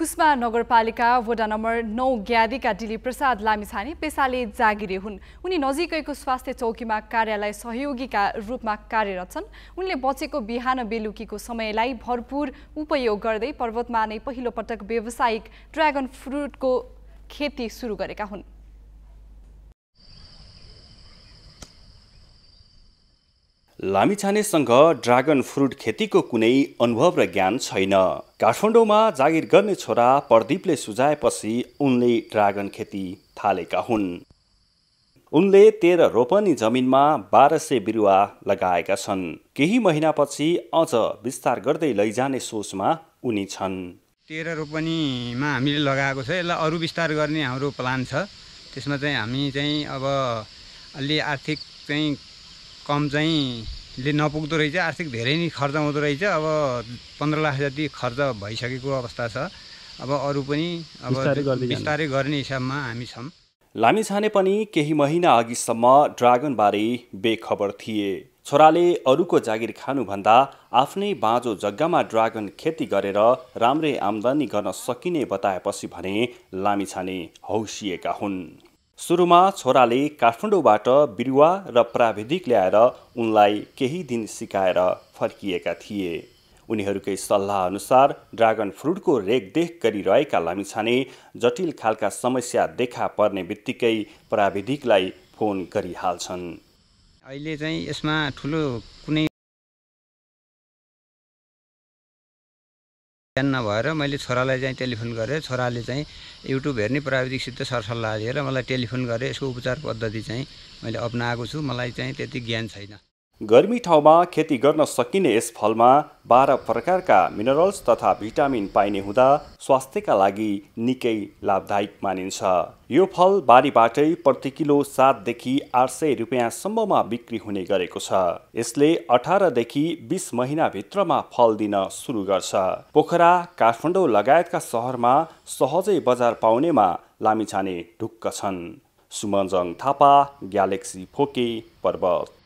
कुस्मा नगरपालिका वडा नम्बर नौ ग्यादीका डिली प्रसाद लामिछाने पेसाले जागिरे हुन् उनी नजिकैको स्वास्थ्य चौकीमा कार्यालय सहयोगीका रूपमा कार्यरत छन् उनले बचेको बिहान बेलुकीको समयलाई भरपूर उपयोग गर्दै पर्वतमा नै पहिलो पटक व्यावसायिक ड्रागन फ्रुटको खेती सुरु गरेका हुन् लामिछानेसँग ड्रागन फ्रुट खेतीको कुनै अनुभव र ज्ञान छैन काठमाडौँमा जागिर गर्ने छोरा प्रदीपले सुझाएपछि उनले ड्रागन खेती थालेका हुन् उनले तेह्र रोपनी जमिनमा बाह्र सय बिरुवा लगाएका छन् केही महिनापछि अझ विस्तार गर्दै लैजाने सोचमा उनी छन् तेह्र रोपनीमा हामीले लगाएको छ यसलाई अरू विस्तार गर्ने हाम्रो प्लान छ त्यसमा चाहिँ हामी चाहिँ अब अलि आर्थिक चाहिँ कम चाहिँ ले नपुग्दो रहेछ आर्थिक धेरै नै खर्च हुँदो रहेछ अब पन्ध्र लाख जति खर्च भइसकेको अवस्था छ अब अरू पनि अब बिस्तारै गर्ने हिसाबमा हामी छौँ लामिछाने पनि केही महिना अघिसम्म ड्रागनबारे बेखबर थिए छोराले अरूको जागिर खानुभन्दा आफ्नै बाँझो जग्गामा ड्रागन खेती गरेर राम्रै आम्दानी गर्न सकिने बताएपछि भने लामिछाने हौसिएका हुन् सुरुमा छोराले काठमाडौँबाट बिरुवा र प्राविधिक ल्याएर उनलाई केही दिन सिकाएर फर्किएका थिए उनीहरूकै सल्लाहअनुसार ड्रागन फ्रुटको रेखदेख गरिरहेका लामिछाने जटिल खालका समस्या देखा पर्ने बित्तिकै प्राविधिकलाई फोन गरिहाल्छन् अहिले चाहिँ यसमा ठुलो कुनै ध्यान नभएर मैले छोरालाई चाहिँ टेलिफोन गरेँ छोराले चाहिँ युट्युब हेर्ने प्राविधिकसित सरसल्लाह लिएर मलाई टेलिफोन गरेँ यसको उपचार पद्धति चाहिँ मैले अप्नाएको छु मलाई चाहिँ त्यति ज्ञान छैन गर्मी ठाउँमा खेती गर्न सकिने यस फलमा बाह्र प्रकारका मिनरल्स तथा भिटामिन पाइने हुँदा स्वास्थ्यका लागि निकै लाभदायक मानिन्छ यो फल बारीबाटै प्रति किलो सातदेखि आठ सय रुपियाँसम्ममा बिक्री हुने गरेको छ यसले अठारदेखि बिस महिनाभित्रमा फल दिन सुरु गर्छ पोखरा काठमाडौँ लगायतका सहरमा सहजै बजार पाउनेमा लामिछाने ढुक्क छन् सुमनजङ थापा ग्यालेक्सी फोके पर्वत